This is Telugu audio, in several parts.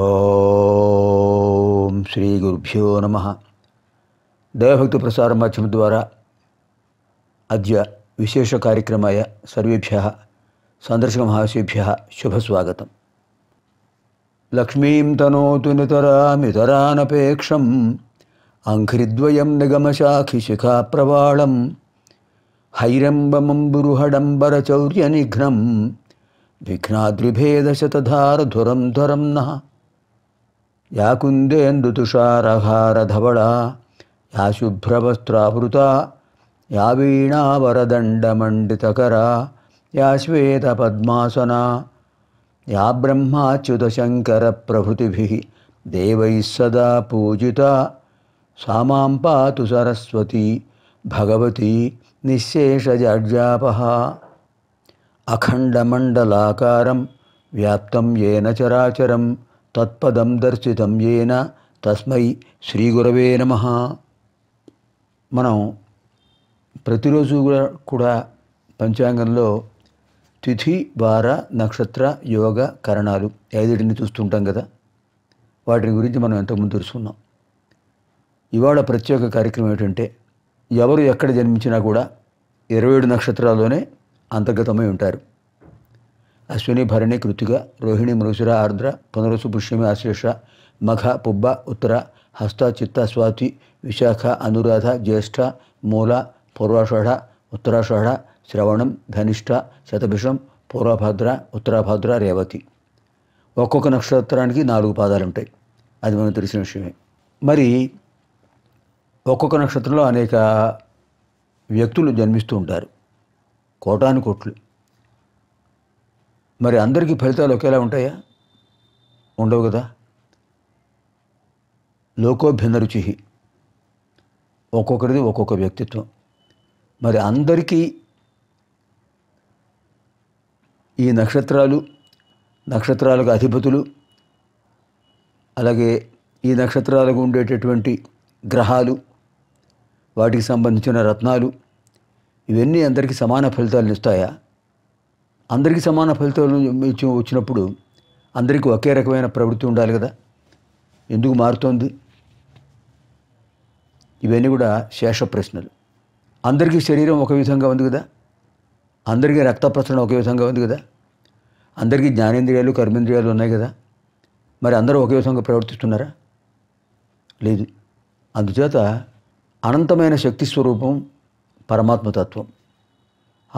ఓం శ్రీ గురుభ్యో నమ దైవభక్తి ప్రసార మాధ్యమం ద్వారా అద్య విశేష కార్యక్రమాయ సర్వేభ్య సందర్శక మహాశేభ్య శుభస్వాగతం లక్ష్మీం తనోతు నితరామితరానపేక్షం అంఘ్రిద్వయం నిగమశాఖి శిఖా ప్రవాళం హైరంబమంబురుహడంబరచౌర్యనిఘ్నం విఘ్నాద్రిభేదశతధారధురం ధరం నహ యా కుందేందు తుషారహారధవళ యా శుభ్రవస్త్రావృత యా వీణావరదండమండితకర యా శ్వేత పద్మాసన యా బ్రహ్మాచ్యుతశంకర ప్రభృతిభి దేవై సదా పూజిత సామాం పాతు సరస్వతి భగవతి నిశ్శేషజాడ్యాపహ అఖండమండలాకారం వ్యాప్తం ఏన చరాచరం తత్పదం దర్శితం ఏన తస్మై శ్రీగురవే నమ మనం ప్రతిరోజు కూడా పంచాంగంలో తిథి వార నక్షత్ర యోగ కరణాలు ఐదుటిని చూస్తుంటాం కదా వాటిని గురించి మనం ఎంతకుముందు తెలుసుకున్నాం ఇవాళ ప్రత్యేక కార్యక్రమం ఏంటంటే ఎవరు ఎక్కడ జన్మించినా కూడా ఇరవై ఏడు నక్షత్రాల్లోనే అంతర్గతమై ఉంటారు అశ్విని భరణి కృతిక రోహిణి మృసుర ఆర్ద్ర పునరుసు పుష్యమి ఆశ్లేష మఘ పుబ్బ ఉత్తర హస్త చిత్త స్వాతి విశాఖ అనురాధ జ్యేష్ఠ మూల పూర్వాషాఢ ఉత్తరాషాఢ శ్రవణం ధనిష్ట శతభిషం పూర్వభద్ర ఉత్తరాభద్ర రేవతి ఒక్కొక్క నక్షత్రానికి నాలుగు పాదాలు ఉంటాయి అది మనం తెలిసిన విషయమే మరి ఒక్కొక్క నక్షత్రంలో అనేక వ్యక్తులు జన్మిస్తూ ఉంటారు కోటాను కోట్లు మరి అందరికీ ఫలితాలు ఒకేలా ఉంటాయా ఉండవు కదా లోకోభిన్న రుచి ఒక్కొక్కరిది ఒక్కొక్క వ్యక్తిత్వం మరి అందరికీ ఈ నక్షత్రాలు నక్షత్రాలకు అధిపతులు అలాగే ఈ నక్షత్రాలకు ఉండేటటువంటి గ్రహాలు వాటికి సంబంధించిన రత్నాలు ఇవన్నీ అందరికీ సమాన ఫలితాలను ఇస్తాయా అందరికీ సమాన ఫలితాలు వచ్చినప్పుడు అందరికీ ఒకే రకమైన ప్రవృత్తి ఉండాలి కదా ఎందుకు మారుతోంది ఇవన్నీ కూడా శేష ప్రశ్నలు అందరికీ శరీరం ఒక విధంగా ఉంది కదా అందరికీ రక్త ప్రసరణ ఒకే విధంగా ఉంది కదా అందరికీ జ్ఞానేంద్రియాలు కర్మేంద్రియాలు ఉన్నాయి కదా మరి అందరూ ఒకే విధంగా ప్రవర్తిస్తున్నారా లేదు అందుచేత అనంతమైన శక్తి స్వరూపం పరమాత్మతత్వం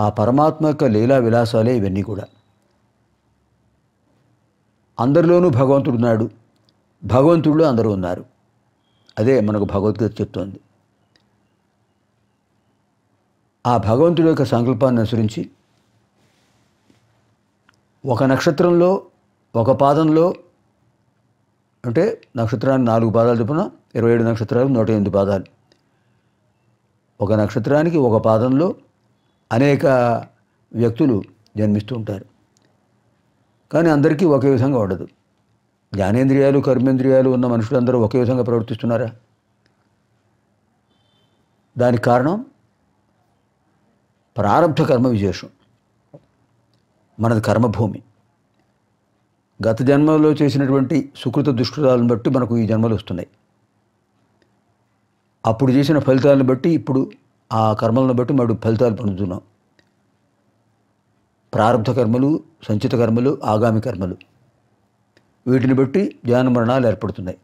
ఆ పరమాత్మ యొక్క లీలా విలాసాలే ఇవన్నీ కూడా అందరిలోనూ భగవంతుడు ఉన్నాడు భగవంతుడు అందరూ ఉన్నారు అదే మనకు భగవద్గీత చెప్తోంది ఆ భగవంతుడి యొక్క సంకల్పాన్ని అనుసరించి ఒక నక్షత్రంలో ఒక పాదంలో అంటే నక్షత్రానికి నాలుగు పాదాలు చెప్పిన ఇరవై ఏడు నక్షత్రాలు నూట ఎనిమిది పాదాలు ఒక నక్షత్రానికి ఒక పాదంలో అనేక వ్యక్తులు జన్మిస్తూ ఉంటారు కానీ అందరికీ ఒకే విధంగా ఉండదు జ్ఞానేంద్రియాలు కర్మేంద్రియాలు ఉన్న మనుషులందరూ ఒకే విధంగా ప్రవర్తిస్తున్నారా దానికి కారణం ప్రారంభ కర్మ విశేషం మనది కర్మభూమి గత జన్మలో చేసినటువంటి సుకృత దుష్కృతాలను బట్టి మనకు ఈ జన్మలు వస్తున్నాయి అప్పుడు చేసిన ఫలితాలను బట్టి ఇప్పుడు ఆ కర్మలను బట్టి మరి ఫలితాలు పొందుతున్నాం ప్రారంభ కర్మలు సంచిత కర్మలు ఆగామి కర్మలు వీటిని బట్టి జ్ఞాన మరణాలు ఏర్పడుతున్నాయి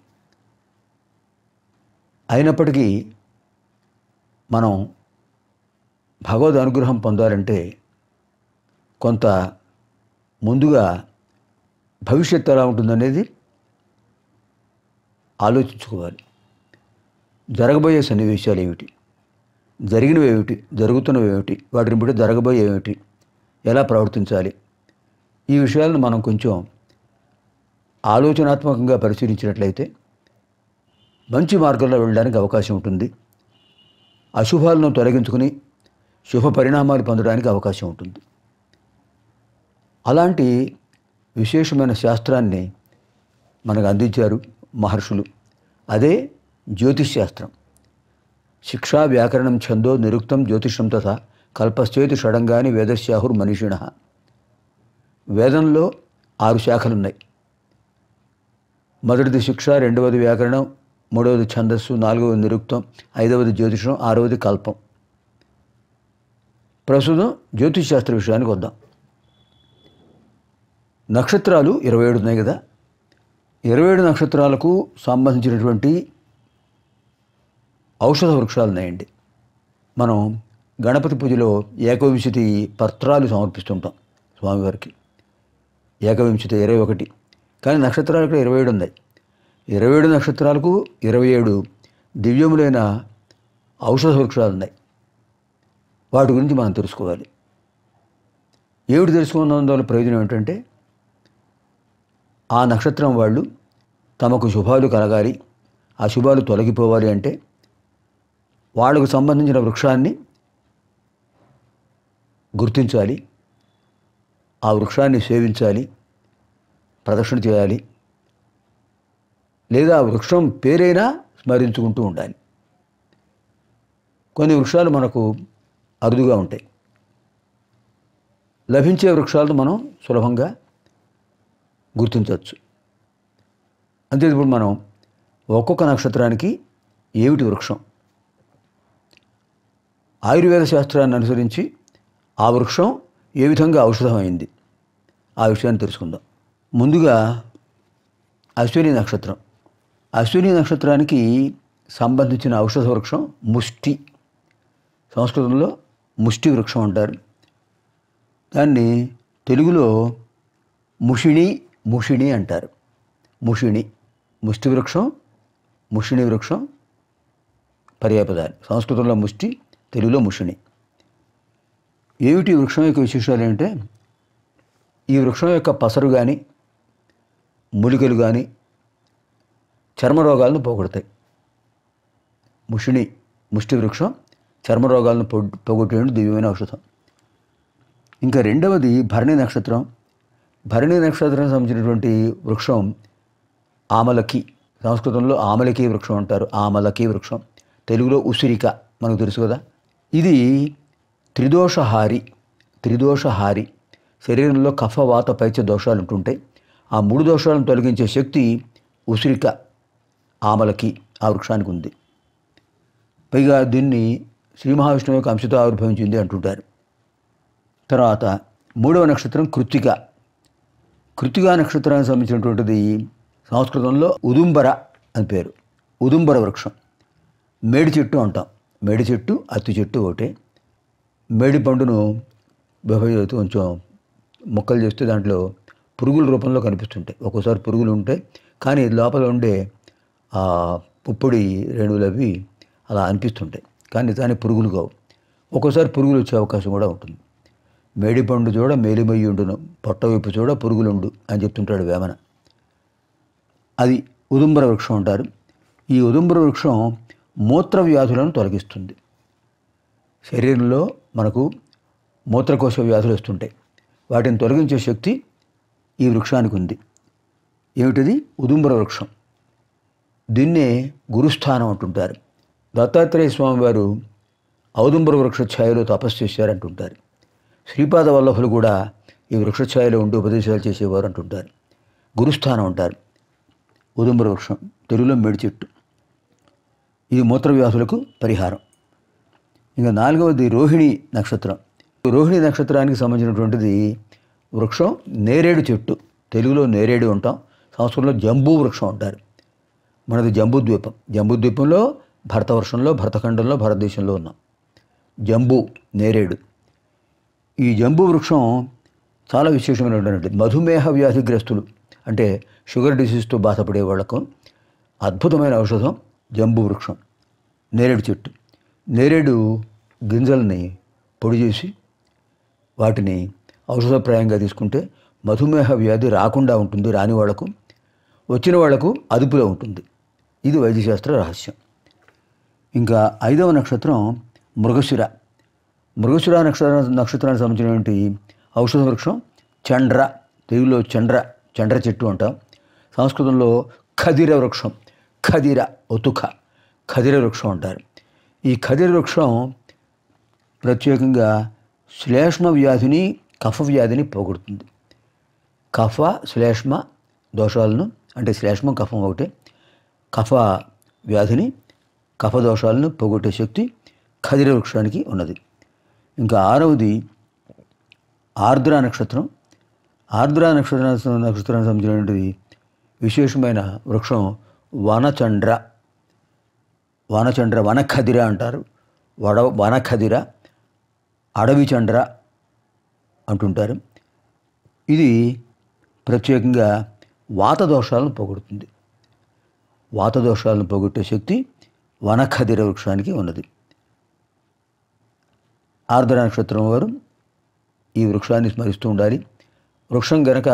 అయినప్పటికీ మనం భగవద్ అనుగ్రహం పొందాలంటే కొంత ముందుగా భవిష్యత్తు ఎలా ఉంటుందనేది ఆలోచించుకోవాలి జరగబోయే సన్నివేశాలు ఏమిటి జరిగినవి ఏమిటి జరుగుతున్నవి ఏమిటి వాటిని బట్టి జరగబోయే ఏమిటి ఎలా ప్రవర్తించాలి ఈ విషయాలను మనం కొంచెం ఆలోచనాత్మకంగా పరిశీలించినట్లయితే మంచి మార్గంలో వెళ్ళడానికి అవకాశం ఉంటుంది అశుభాలను తొలగించుకుని శుభ పరిణామాలు పొందడానికి అవకాశం ఉంటుంది అలాంటి విశేషమైన శాస్త్రాన్ని మనకు అందించారు మహర్షులు అదే జ్యోతిష్ శాస్త్రం శిక్షా వ్యాకరణం ఛందో నిరుక్తం జ్యోతిషం తథా కల్పశ్చేతి షడంగాని వేదశ్యాహుర్ మనీషిణ వేదంలో ఆరు శాఖలున్నాయి మొదటిది శిక్ష రెండవది వ్యాకరణం మూడవది ఛందస్సు నాలుగవది నిరుక్తం ఐదవది జ్యోతిషం ఆరవది కల్పం ప్రస్తుతం జ్యోతిష్ శాస్త్ర విషయానికి వద్దాం నక్షత్రాలు ఇరవై ఏడు ఉన్నాయి కదా ఇరవై ఏడు నక్షత్రాలకు సంబంధించినటువంటి ఔషధ వృక్షాలు ఉన్నాయండి మనం గణపతి పూజలో ఏకవింశతి పత్రాలు సమర్పిస్తుంటాం స్వామివారికి ఏకవింశతి ఇరవై ఒకటి కానీ నక్షత్రాలు ఇక్కడ ఇరవై ఏడు ఉన్నాయి ఇరవై ఏడు నక్షత్రాలకు ఇరవై ఏడు దివ్యములైన ఔషధ వృక్షాలు ఉన్నాయి వాటి గురించి మనం తెలుసుకోవాలి ఏమిటి తెలుసుకున్నందు వల్ల ప్రయోజనం ఏంటంటే ఆ నక్షత్రం వాళ్ళు తమకు శుభాలు కలగాలి అశుభాలు తొలగిపోవాలి అంటే వాళ్ళకు సంబంధించిన వృక్షాన్ని గుర్తించాలి ఆ వృక్షాన్ని సేవించాలి ప్రదక్షిణ చేయాలి లేదా వృక్షం పేరైనా స్మరించుకుంటూ ఉండాలి కొన్ని వృక్షాలు మనకు అరుదుగా ఉంటాయి లభించే వృక్షాలను మనం సులభంగా గుర్తించవచ్చు అంతే ఇప్పుడు మనం ఒక్కొక్క నక్షత్రానికి ఏమిటి వృక్షం ఆయుర్వేద శాస్త్రాన్ని అనుసరించి ఆ వృక్షం ఏ విధంగా ఔషధమైంది ఆ విషయాన్ని తెలుసుకుందాం ముందుగా అశ్విని నక్షత్రం అశ్విని నక్షత్రానికి సంబంధించిన ఔషధ వృక్షం ముష్టి సంస్కృతంలో ముష్టి వృక్షం అంటారు దాన్ని తెలుగులో ముషిణి ముషిణి అంటారు ముషిణి ముష్టి వృక్షం ముషిణి వృక్షం పర్యాపదాలు సంస్కృతంలో ముష్టి తెలుగులో ముషిణి ఏమిటి వృక్షం యొక్క విశేషాలు ఏంటంటే ఈ వృక్షం యొక్క పసరు కానీ మూలికలు కానీ చర్మరోగాలను పోగొడతాయి ముషిణి ముష్టి వృక్షం చర్మరోగాలను పోగొట్టేందుకు దివ్యమైన ఔషధం ఇంకా రెండవది భరణి నక్షత్రం భరణి నక్షత్రం సంబంధించినటువంటి వృక్షం ఆమలకి సంస్కృతంలో ఆమలకి వృక్షం అంటారు ఆమలకి వృక్షం తెలుగులో ఉసిరిక మనకు తెలుసు కదా ఇది త్రిదోషహారి త్రిదోషహారి శరీరంలో కఫ వాత పైచ దోషాలు ఉంటుంటాయి ఆ మూడు దోషాలను తొలగించే శక్తి ఉసిరిక ఆమలకి ఆ వృక్షానికి ఉంది పైగా దీన్ని శ్రీ మహావిష్ణువు యొక్క అంశతో ఆవిర్భవించింది అంటుంటారు తర్వాత మూడవ నక్షత్రం కృత్తిక కృత్తికా నక్షత్రానికి సంబంధించినటువంటిది సంస్కృతంలో ఉదుంబర అని పేరు ఉదుంబర వృక్షం మేడి చెట్టు అంటాం మేడి చెట్టు అత్తి చెట్టు ఒకటే మెడి పండును విభజిస్తూ కొంచెం మొక్కలు చేస్తే దాంట్లో పురుగుల రూపంలో కనిపిస్తుంటాయి ఒక్కోసారి పురుగులు ఉంటాయి కానీ లోపల ఉండే ఆ పుప్పొడి రేణువులు అవి అలా అనిపిస్తుంటాయి కానీ దాని పురుగులు కావు ఒక్కోసారి పురుగులు వచ్చే అవకాశం కూడా ఉంటుంది మేడిపండు చూడ ఉండును పొట్టవైపు చూడ పురుగులుండు అని చెప్తుంటాడు వేమన అది ఉదుంబర వృక్షం అంటారు ఈ ఉదుంబర వృక్షం మూత్ర వ్యాధులను తొలగిస్తుంది శరీరంలో మనకు మూత్రకోశ వ్యాధులు వస్తుంటాయి వాటిని తొలగించే శక్తి ఈ వృక్షానికి ఉంది ఏమిటిది ఉదుంబర వృక్షం దీన్నే గురుస్థానం అంటుంటారు దత్తాత్రేయ స్వామివారు ఔదుంబర వృక్ష ఛాయలో తపస్సు చేశారంటుంటారు శ్రీపాద వల్లభులు కూడా ఈ వృక్ష ఛాయలో ఉండి ఉపదేశాలు చేసేవారు అంటుంటారు గురుస్థానం అంటారు ఉదుంబర వృక్షం తెలుగులో మెడిచెట్టు ఇది మూత్రవ్యాధులకు పరిహారం ఇంకా నాలుగవది రోహిణి నక్షత్రం రోహిణి నక్షత్రానికి సంబంధించినటువంటిది వృక్షం నేరేడు చెట్టు తెలుగులో నేరేడు ఉంటాం సంస్కృతంలో జంబూ వృక్షం అంటారు మనది జంబూద్వీపం జంబూద్వీపంలో భరతవర్షంలో భరతఖండంలో భారతదేశంలో ఉన్నాం జంబూ నేరేడు ఈ జంబూ వృక్షం చాలా విశేషమైనటువంటి మధుమేహ వ్యాధిగ్రస్తులు అంటే షుగర్ డిసీజ్తో బాధపడే వాళ్లకు అద్భుతమైన ఔషధం జంబు వృక్షం నేరేడు చెట్టు నేరేడు గింజల్ని పొడి చేసి వాటిని ఔషధప్రాయంగా తీసుకుంటే మధుమేహ వ్యాధి రాకుండా ఉంటుంది రాని వాళ్లకు వచ్చిన వాళ్లకు అదుపులో ఉంటుంది ఇది వైద్యశాస్త్ర రహస్యం ఇంకా ఐదవ నక్షత్రం మృగశిర మృగశిర నక్షత్ర నక్షత్రానికి సంబంధించినటువంటి ఔషధ వృక్షం చండ్ర తెలుగులో చండ్ర చండ్ర చెట్టు అంటాం సంస్కృతంలో ఖదిర వృక్షం ఖదిర ఒతుక ఖదిర వృక్షం అంటారు ఈ ఖదిర వృక్షం ప్రత్యేకంగా శ్లేష్మ వ్యాధిని కఫ వ్యాధిని పోగొడుతుంది కఫ శ్లేష్మ దోషాలను అంటే శ్లేష్మం కఫం ఒకటే కఫ వ్యాధిని కఫ దోషాలను పోగొట్టే శక్తి ఖదిర వృక్షానికి ఉన్నది ఇంకా ఆరవది ఆర్ద్ర నక్షత్రం ఆర్ద్ర నక్షత్ర నక్షత్రానికి సంబంధించినటువంటి విశేషమైన వృక్షం వనచండ్ర వనచండ్ర వనఖదిర అంటారు వడ వనఖదిర అడవి చండ్ర అంటుంటారు ఇది ప్రత్యేకంగా వాత దోషాలను వాతదోషాలను వాత దోషాలను పోగొట్టే శక్తి వనఖదిర వృక్షానికి ఉన్నది ఆర్ద్ర నక్షత్రం వారు ఈ వృక్షాన్ని స్మరిస్తూ ఉండాలి వృక్షం గనక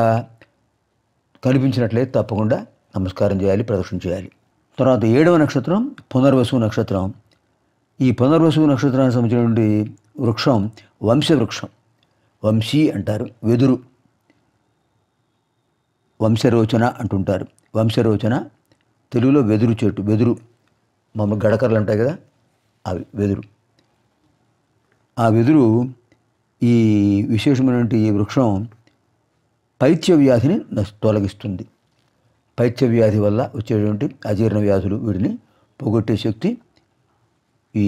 కనిపించినట్లయితే తప్పకుండా నమస్కారం చేయాలి ప్రదక్షిణ చేయాలి తర్వాత ఏడవ నక్షత్రం పునర్వసు నక్షత్రం ఈ పునర్వసు నక్షత్రానికి సంబంధించినటువంటి వృక్షం వంశవృక్షం వంశీ అంటారు వెదురు వంశరోచన అంటుంటారు వంశరోచన తెలుగులో వెదురు చెట్టు వెదురు మామూలు గడకర్లు ఉంటాయి కదా అవి వెదురు ఆ వెదురు ఈ విశేషమైనటువంటి ఈ వృక్షం పైత్య వ్యాధిని తొలగిస్తుంది పైత్య వ్యాధి వల్ల వచ్చేటువంటి అజీర్ణ వ్యాధులు వీటిని పోగొట్టే శక్తి ఈ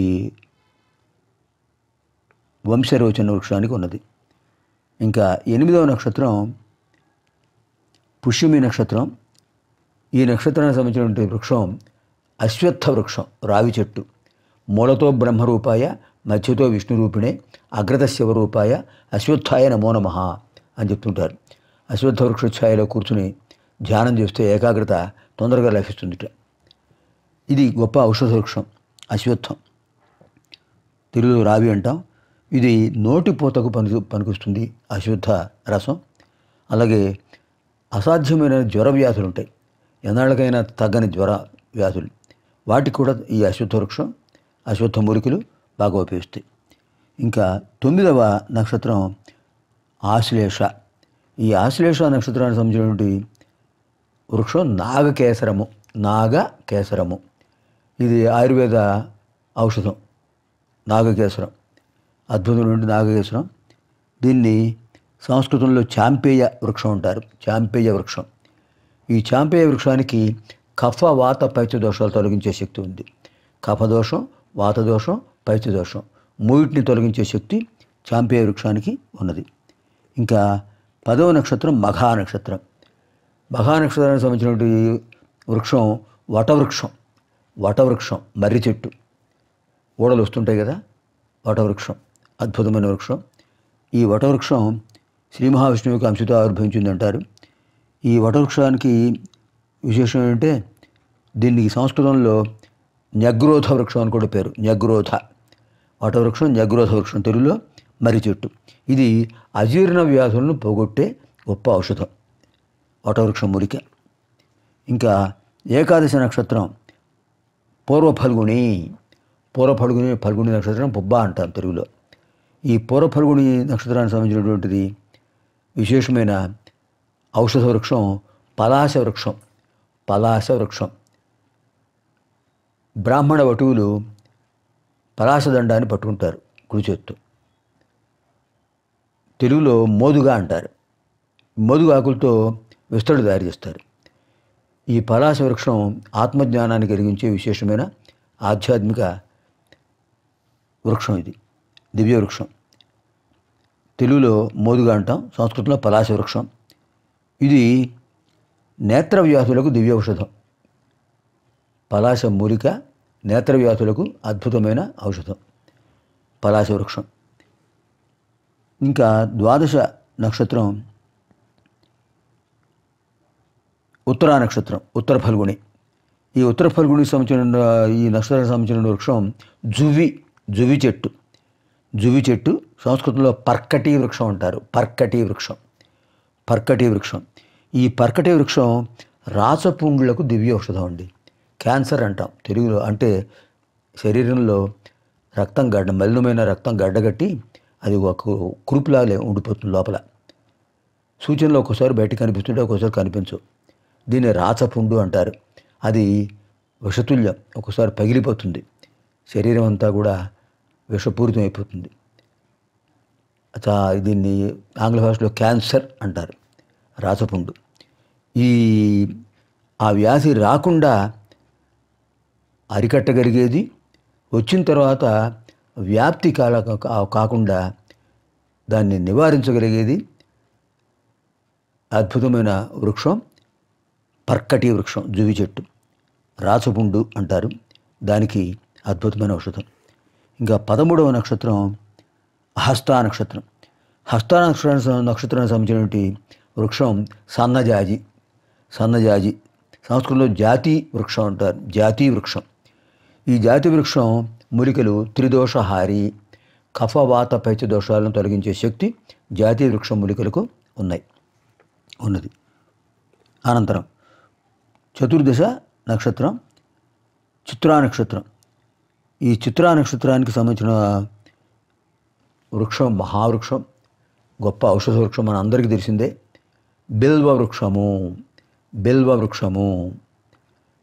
వంశరోచన వృక్షానికి ఉన్నది ఇంకా ఎనిమిదవ నక్షత్రం పుష్యమి నక్షత్రం ఈ నక్షత్రానికి సంబంధించినటువంటి వృక్షం అశ్వత్థ వృక్షం రావి చెట్టు మూలతో బ్రహ్మరూపాయ మధ్యతో విష్ణురూపిణే అగ్రత శివరూపాయ అశ్వత్థాయ నమో నమ అని చెప్తుంటారు అశ్వత్థ వృక్షఛాయలో కూర్చుని ధ్యానం చేస్తే ఏకాగ్రత తొందరగా లభిస్తుంది ఇది గొప్ప ఔషధ వృక్షం అశ్వత్థం తెలుగులో రావి అంటాం ఇది నోటి పూతకు పనికి పనికొస్తుంది అశ్వత్థ రసం అలాగే అసాధ్యమైన జ్వర వ్యాధులు ఉంటాయి ఎన్నాళ్ళకైనా తగ్గని జ్వర వ్యాధులు వాటికి కూడా ఈ అశ్వత్థ వృక్షం అశ్వత్థ మురికులు బాగా ఉపయోగిస్తాయి ఇంకా తొమ్మిదవ నక్షత్రం ఆశ్లేష ఈ ఆశ్లేష నక్షత్రానికి సంబంధించినటువంటి వృక్షం నాగకేసరము నాగకేసరము ఇది ఆయుర్వేద ఔషధం నాగకేసరం అద్భుతం నుండి నాగకేసరం దీన్ని సంస్కృతంలో చాంపేయ వృక్షం అంటారు చాంపేయ వృక్షం ఈ చాంపేయ వృక్షానికి కఫ వాత పైత్య దోషాలు తొలగించే శక్తి ఉంది కఫదోషం వాతదోషం పైత్య దోషం మూడింటిని తొలగించే శక్తి చాంపేయ వృక్షానికి ఉన్నది ఇంకా పదవ నక్షత్రం మఘా నక్షత్రం మహానక్షత్రానికి సంబంధించినటువంటి వృక్షం వటవృక్షం వటవృక్షం మర్రి చెట్టు ఓడలు వస్తుంటాయి కదా వటవృక్షం అద్భుతమైన వృక్షం ఈ వటవృక్షం శ్రీ మహావిష్ణువు యొక్క అంశతో ఆవిర్భవించిందంటారు ఈ వటవృక్షానికి విశేషం ఏంటంటే దీనికి సంస్కృతంలో న్యగ్రోధ వృక్షం అని కూడా పేరు న్యగ్రోధ వటవృక్షం న్యగ్రోధ వృక్షం తెలుగులో మర్రి చెట్టు ఇది అజీర్ణ వ్యాధులను పోగొట్టే గొప్ప ఔషధం వటవృక్షం మురికి ఇంకా ఏకాదశి నక్షత్రం పూర్వ ఫల్గుణి పూర్వ ఫల్గుని ఫల్గుణి నక్షత్రం పుబ్బ అంటారు తెలుగులో ఈ పూర్వఫల్గుని ఫల్గుణి నక్షత్రానికి సంబంధించినటువంటిది విశేషమైన ఔషధ వృక్షం పలాశ వృక్షం పలాశ వృక్షం బ్రాహ్మణ వటువులు పలాసదండాన్ని పట్టుకుంటారు కుడి తెలుగులో మోదుగా అంటారు మోదుగాకులతో విస్తరుడు తయారు చేస్తారు ఈ పలాస వృక్షం ఆత్మజ్ఞానాన్ని కలిగించే విశేషమైన ఆధ్యాత్మిక వృక్షం ఇది దివ్య వృక్షం తెలుగులో మోదుగా అంటాం సంస్కృతంలో పలాస వృక్షం ఇది నేత్ర వ్యాధులకు దివ్య ఔషధం పలాస మూలిక నేత్ర వ్యాధులకు అద్భుతమైన ఔషధం పలాస వృక్షం ఇంకా ద్వాదశ నక్షత్రం ఉత్తరా నక్షత్రం ఉత్తర ఫల్గుణి ఈ ఉత్తర ఫల్గుణికి సంబంధించిన ఈ నక్షత్రానికి సంబంధించిన వృక్షం జువి జువి చెట్టు జువి చెట్టు సంస్కృతంలో పర్కటి వృక్షం అంటారు పర్కటి వృక్షం పర్కటి వృక్షం ఈ పర్కటి వృక్షం రాసపుండ్లకు దివ్య ఔషధం అండి క్యాన్సర్ అంటాం తెలుగులో అంటే శరీరంలో రక్తం గడ్డ మలినమైన రక్తం గడ్డగట్టి అది ఒక కురుపులాగా ఉండిపోతుంది లోపల సూచనలు ఒక్కోసారి బయటకు కనిపిస్తుంటే ఒక్కోసారి కనిపించవు దీన్ని రాచపుండు అంటారు అది విషతుల్యం ఒకసారి పగిలిపోతుంది శరీరం అంతా కూడా విషపూరితం అయిపోతుంది దీన్ని ఆంగ్ల భాషలో క్యాన్సర్ అంటారు రాచపుండు ఈ ఆ వ్యాధి రాకుండా అరికట్టగలిగేది వచ్చిన తర్వాత వ్యాప్తి కాల కాకుండా దాన్ని నివారించగలిగేది అద్భుతమైన వృక్షం పర్కటి వృక్షం జువి చెట్టు రాసుపుండు అంటారు దానికి అద్భుతమైన ఔషధం ఇంకా పదమూడవ నక్షత్రం హస్తా నక్షత్రం హస్తా నక్షత్రం నక్షత్రానికి సంబంధించినటువంటి వృక్షం సన్నజాజి సన్నజాజి సంస్కృతంలో జాతి వృక్షం అంటారు జాతి వృక్షం ఈ జాతి వృక్షం మూలికలు త్రిదోషహారి కఫవాత పైచ దోషాలను తొలగించే శక్తి జాతీయ వృక్షం మూలికలకు ఉన్నాయి ఉన్నది అనంతరం చతుర్దశ నక్షత్రం చిత్రా నక్షత్రం ఈ చిత్రా నక్షత్రానికి సంబంధించిన వృక్షం మహావృక్షం గొప్ప ఔషధ వృక్షం మన అందరికీ తెలిసిందే బిల్వ వృక్షము బిల్వ వృక్షము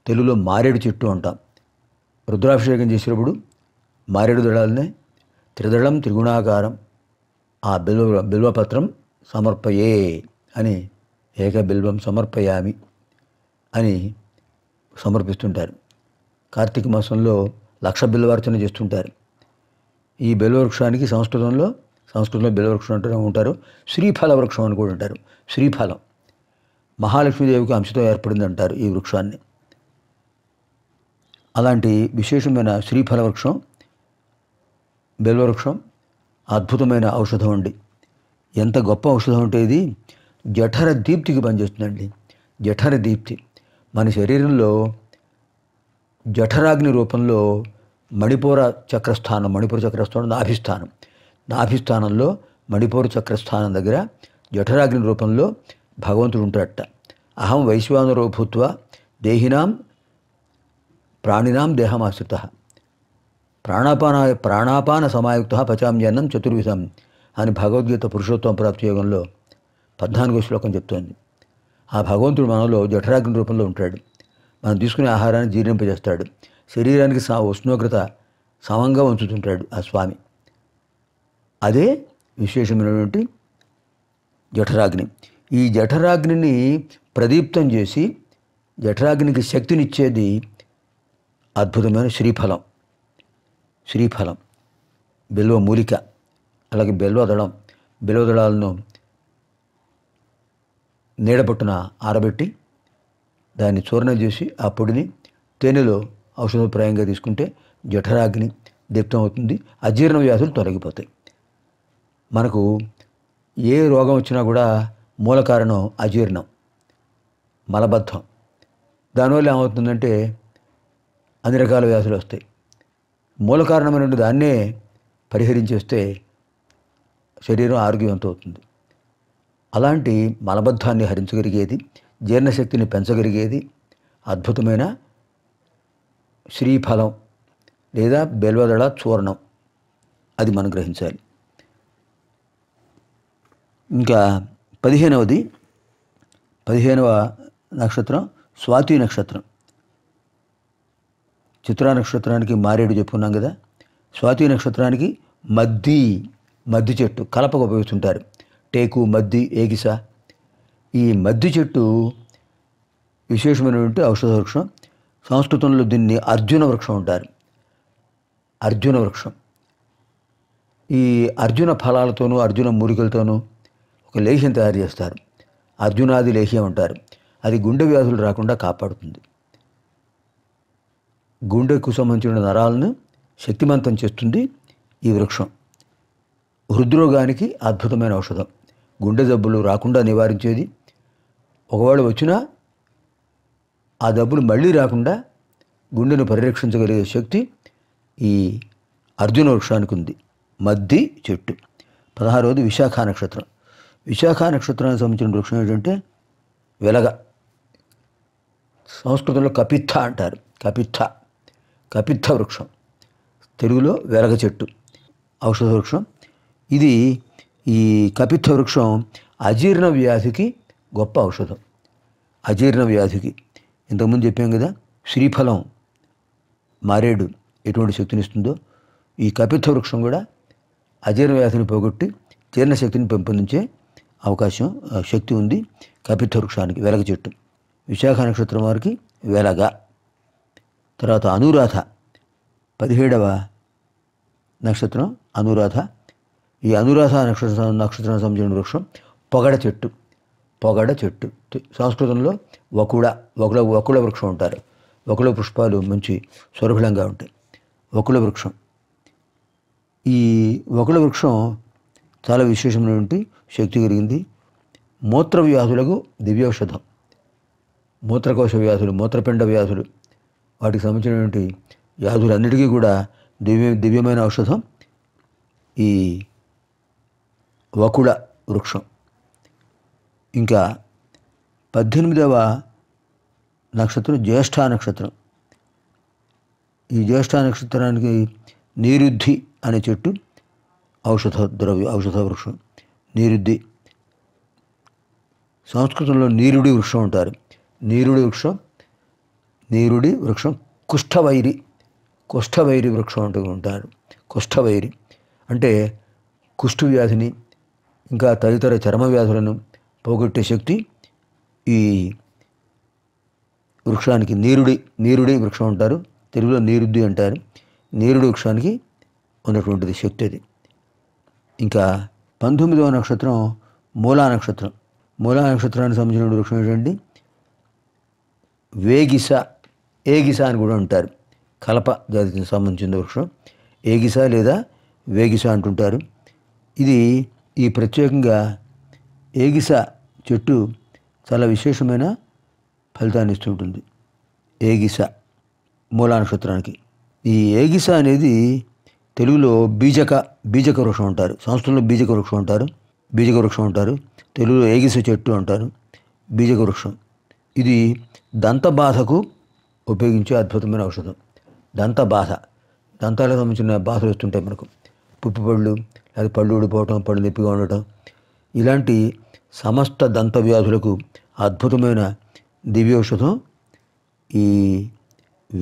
తెలుగులో మారేడు చెట్టు అంటాం రుద్రాభిషేకం చేసినప్పుడు మారేడు దళాలనే త్రిదళం త్రిగుణాకారం ఆ బిల్వ బిల్వపత్రం సమర్పయే అని ఏక బిల్వం సమర్పయామి అని సమర్పిస్తుంటారు కార్తీక మాసంలో లక్ష బిల్వార్చన చేస్తుంటారు ఈ బిల్వవృక్షానికి సంస్కృతంలో సంస్కృతంలో బిల్వవృక్షం అంటూ ఉంటారు శ్రీఫల వృక్షం అని కూడా అంటారు శ్రీఫలం మహాలక్ష్మీదేవికి అంశతో ఏర్పడింది అంటారు ఈ వృక్షాన్ని అలాంటి విశేషమైన శ్రీఫల వృక్షం బిల్వవృక్షం అద్భుతమైన ఔషధం అండి ఎంత గొప్ప ఔషధం అంటే ఇది జఠర దీప్తికి పనిచేస్తుందండి జఠర దీప్తి మన శరీరంలో జఠరాగ్ని రూపంలో మణిపూర చక్రస్థానం మణిపూర చక్రస్థానం నాభిస్థానం నాభిస్థానంలో మణిపూర చక్రస్థానం దగ్గర జఠరాగ్ని రూపంలో భగవంతుడు ఉంటాడట అహం వైశ్వానరో దేహినాం ప్రాణినాం దేహమాశ్రిత ప్రాణాపాన ప్రాణాపాన సమాయుక్త పచామ్యన్నం చతుర్విధం అని భగవద్గీత పురుషోత్తమ ప్రాప్తి యోగంలో పద్నాలుగో శ్లోకం చెప్తోంది ఆ భగవంతుడు మనలో జఠరాగ్ని రూపంలో ఉంటాడు మనం తీసుకునే ఆహారాన్ని జీర్ణింపజేస్తాడు శరీరానికి సా ఉష్ణోగ్రత సమంగా ఉంచుతుంటాడు ఆ స్వామి అదే విశేషమైనటువంటి జఠరాగ్ని ఈ జఠరాగ్నిని ప్రదీప్తం చేసి జఠరాగ్నికి శక్తినిచ్చేది అద్భుతమైన శ్రీఫలం శ్రీఫలం బెల్వ మూలిక అలాగే బెల్వదళం బెల్వదళాలను నీడబొట్టున ఆరబెట్టి దాన్ని చూర్ణం చేసి ఆ పొడిని తేనెలో ఔషధప్రాయంగా తీసుకుంటే జఠరాగ్ని దీప్తం అవుతుంది అజీర్ణ వ్యాధులు తొలగిపోతాయి మనకు ఏ రోగం వచ్చినా కూడా మూల కారణం అజీర్ణం మలబద్ధం దానివల్ల ఏమవుతుందంటే అన్ని రకాల వ్యాధులు వస్తాయి మూల కారణమైనటువంటి దాన్నే పరిహరించేస్తే శరీరం ఆరోగ్యవంతం అవుతుంది అలాంటి మలబద్ధాన్ని హరించగలిగేది జీర్ణశక్తిని పెంచగలిగేది అద్భుతమైన శ్రీఫలం లేదా బెల్వదళ చూర్ణం అది మనం గ్రహించాలి ఇంకా పదిహేనవది పదిహేనవ నక్షత్రం స్వాతి నక్షత్రం చిత్రా నక్షత్రానికి మారేడు చెప్పుకున్నాం కదా స్వాతి నక్షత్రానికి మద్ది మద్ది చెట్టు కలపకు ఉపయోగిస్తుంటారు టేకు మద్ది ఏగిస ఈ మద్ది చెట్టు విశేషమైనటువంటి ఔషధ వృక్షం సంస్కృతంలో దీన్ని అర్జున వృక్షం అంటారు అర్జున వృక్షం ఈ అర్జున ఫలాలతోనూ అర్జున మూలికలతోనూ ఒక లేహ్యం తయారు చేస్తారు అర్జునాది లేహ్యం అంటారు అది గుండె వ్యాధులు రాకుండా కాపాడుతుంది గుండెకు సంబంధించిన నరాలను శక్తిమంతం చేస్తుంది ఈ వృక్షం హృద్రోగానికి అద్భుతమైన ఔషధం గుండె జబ్బులు రాకుండా నివారించేది ఒకవేళ వచ్చినా ఆ జబ్బులు మళ్ళీ రాకుండా గుండెను పరిరక్షించగలిగే శక్తి ఈ అర్జున వృక్షానికి ఉంది మద్ది చెట్టు పదహారోది విశాఖ నక్షత్రం విశాఖ నక్షత్రానికి సంబంధించిన వృక్షం ఏంటంటే వెలగ సంస్కృతంలో కపిత్థ అంటారు కపిత్థ కపిత్థ వృక్షం తెలుగులో వెలగ చెట్టు ఔషధ వృక్షం ఇది ఈ కపిత్వ వృక్షం అజీర్ణ వ్యాధికి గొప్ప ఔషధం అజీర్ణ వ్యాధికి ఇంతకుముందు చెప్పాం కదా శ్రీఫలం మారేడు ఎటువంటి శక్తినిస్తుందో ఈ కపిత్వ వృక్షం కూడా అజీర్ణ వ్యాధిని పోగొట్టి జీర్ణశక్తిని పెంపొందించే అవకాశం శక్తి ఉంది కపిత్వ వృక్షానికి వెలగ చెట్టు విశాఖ నక్షత్రం వారికి వెలగ తర్వాత అనురాధ పదిహేడవ నక్షత్రం అనురాధ ఈ అనురాధ నక్షత్ర నక్షత్ర సంబంధించిన వృక్షం పొగడ చెట్టు పొగడ చెట్టు సంస్కృతంలో వకుడ వకుల వకుల వృక్షం ఉంటారు వకుల పుష్పాలు మంచి సురభిలంగా ఉంటాయి వకుల వృక్షం ఈ వకుల వృక్షం చాలా విశేషమైనటువంటి శక్తి కలిగింది మూత్ర వ్యాధులకు దివ్యౌషధం మూత్రకోశ వ్యాధులు మూత్రపిండ వ్యాధులు వాటికి సంబంధించినటువంటి వ్యాధులన్నిటికీ కూడా దివ్య దివ్యమైన ఔషధం ఈ వకుళ వృక్షం ఇంకా పద్దెనిమిదవ నక్షత్రం జ్యేష్ఠ నక్షత్రం ఈ జ్యేష్ఠ నక్షత్రానికి నీరుద్ధి అనే చెట్టు ఔషధ ద్రవ్య ఔషధ వృక్షం నీరుద్ధి సంస్కృతంలో నీరుడి వృక్షం అంటారు నీరుడి వృక్షం నీరుడి వృక్షం కుష్ఠవైరి కుష్ఠవైరి వృక్షం అంటూ ఉంటారు కుష్ఠవైరి అంటే కుష్ఠ వ్యాధిని ఇంకా తదితర చర్మ వ్యాధులను పోగొట్టే శక్తి ఈ వృక్షానికి నీరుడి నీరుడి వృక్షం అంటారు తెలుగులో నీరుద్ది అంటారు నీరుడి వృక్షానికి ఉన్నటువంటిది శక్తి అది ఇంకా పంతొమ్మిదవ నక్షత్రం మూలా నక్షత్రం మూలా నక్షత్రానికి సంబంధించిన వృక్షం ఏంటంటే వేగిస ఏగిస అని కూడా అంటారు కలప జాతికి సంబంధించిన వృక్షం ఏగిస లేదా వేగిస అంటుంటారు ఇది ఈ ప్రత్యేకంగా ఏగిస చెట్టు చాలా విశేషమైన ఫలితాన్ని ఇస్తుంటుంది ఏగిస మూలా నక్షత్రానికి ఈ ఏగిస అనేది తెలుగులో బీజక బీజక వృక్షం అంటారు సంస్కృతంలో బీజక వృక్షం అంటారు బీజక వృక్షం అంటారు తెలుగులో ఏగిస చెట్టు అంటారు బీజక వృక్షం ఇది దంత బాధకు ఉపయోగించే అద్భుతమైన ఔషధం దంత బాధ దంతాలకు సంబంధించిన బాధలు వస్తుంటాయి మనకు పుప్పిపళ్ళు అది పళ్ళు ఊడిపోవటం పళ్ళు నొప్పిగా ఉండటం ఇలాంటి సమస్త దంత వ్యాధులకు అద్భుతమైన దివ్యౌషధం ఈ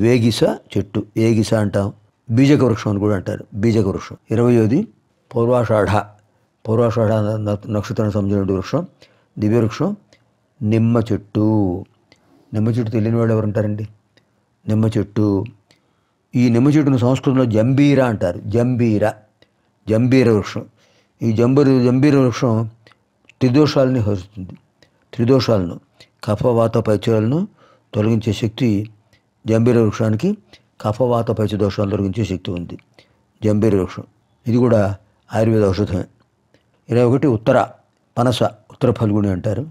వేగిస చెట్టు ఏగిస అంటాం బీజక వృక్షం అని కూడా అంటారు బీజక వృక్షం ఇరవయోది పూర్వాషాఢ పూర్వాషాఢ నక్షత్రం సంబంధించిన వృక్షం దివ్య వృక్షం నిమ్మ చెట్టు నిమ్మ చెట్టు తెలియని వాళ్ళు ఎవరు అంటారండి నిమ్మ చెట్టు ఈ నిమ్మ చెట్టును సంస్కృతంలో జంబీరా అంటారు జంబీరా జంబీర వృక్షం ఈ జంబీర జంబీర వృక్షం త్రిదోషాలని హరిస్తుంది త్రిదోషాలను కఫవాత పైచలను తొలగించే శక్తి జంబీర వృక్షానికి కఫవాత పైచ దోషాలను తొలగించే శక్తి ఉంది జంబీర వృక్షం ఇది కూడా ఆయుర్వేద ఔషధమే ఇరవై ఒకటి ఉత్తర పనస ఉత్తర ఫల్గుణి అంటారు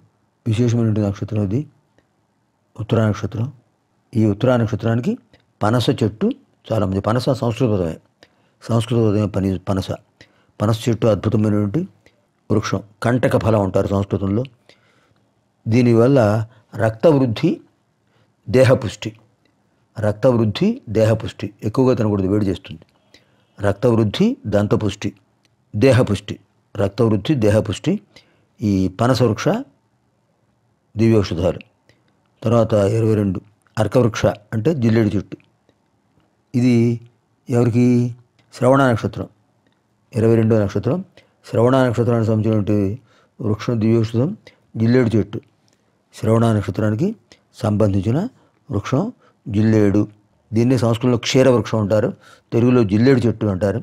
విశేషమైన నక్షత్రం ఇది ఉత్తర నక్షత్రం ఈ ఉత్తరా నక్షత్రానికి పనస చెట్టు చాలా మంది పనస సంస్కృత పదమే సంస్కృత ఉదయం పని పనస పనస చెట్టు అద్భుతమైనటువంటి వృక్షం కంటక ఫలం అంటారు సంస్కృతంలో దీనివల్ల రక్తవృద్ధి దేహపుష్టి రక్తవృద్ధి దేహపుష్టి ఎక్కువగా తినకూడదు వేడి చేస్తుంది రక్తవృద్ధి దంతపుష్టి దేహపుష్టి రక్తవృద్ధి దేహపుష్టి ఈ పనసవృక్ష దివ్యౌషధాలు తర్వాత ఇరవై రెండు అర్కవృక్ష అంటే జిల్లెడి చెట్టు ఇది ఎవరికి శ్రవణ నక్షత్రం ఇరవై రెండో నక్షత్రం శ్రవణ నక్షత్రానికి సంబంధించినటువంటి వృక్షం దివ్యోషధం జిల్లేడు చెట్టు శ్రవణ నక్షత్రానికి సంబంధించిన వృక్షం జిల్లేడు దీన్ని సంస్కృతంలో క్షీర వృక్షం అంటారు తెలుగులో జిల్లేడు చెట్టు అంటారు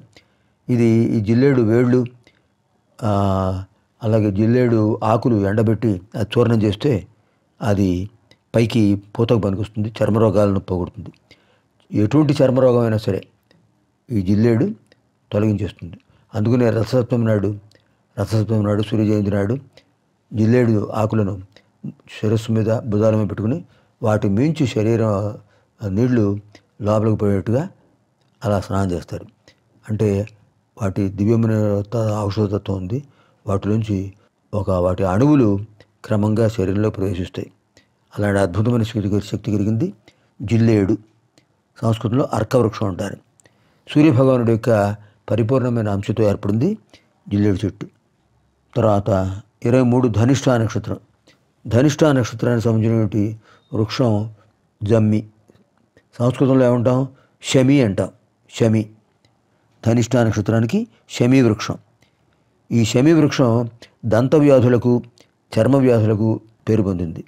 ఇది ఈ జిల్లేడు వేళ్ళు అలాగే జిల్లేడు ఆకులు ఎండబెట్టి అది చూర్ణం చేస్తే అది పైకి పూతకు పనికొస్తుంది చర్మరోగాలను పోగొడుతుంది ఎటువంటి చర్మరోగమైనా సరే ఈ జిల్లేడు తొలగించేస్తుంది అందుకనే రథసప్తమి నాడు రథసప్తమి నాడు సూర్య జయంతి నాడు జిల్లేడు ఆకులను శిరస్సు మీద భుజాల మీద పెట్టుకుని వాటి మించి శరీరం నీళ్లు లోపలికి పోయేట్టుగా అలా స్నానం చేస్తారు అంటే వాటి దివ్యమైన ఔషధతత్వం ఉంది వాటి నుంచి ఒక వాటి అణువులు క్రమంగా శరీరంలో ప్రవేశిస్తాయి అలాంటి అద్భుతమైన శక్తి శక్తి కలిగింది జిల్లేడు సంస్కృతంలో అర్కవృక్షం అంటారు సూర్యభగవానుడి యొక్క పరిపూర్ణమైన అంశతో ఏర్పడింది జిల్లేడు చెట్టు తర్వాత ఇరవై మూడు ధనిష్ట నక్షత్రం ధనిష్ట నక్షత్రానికి సంబంధించినటువంటి వృక్షం జమ్మి సంస్కృతంలో ఏమంటాం షమి అంటాం షమి ధనిష్ట నక్షత్రానికి షమి వృక్షం ఈ షమి వృక్షం దంత వ్యాధులకు చర్మ వ్యాధులకు పేరు పొందింది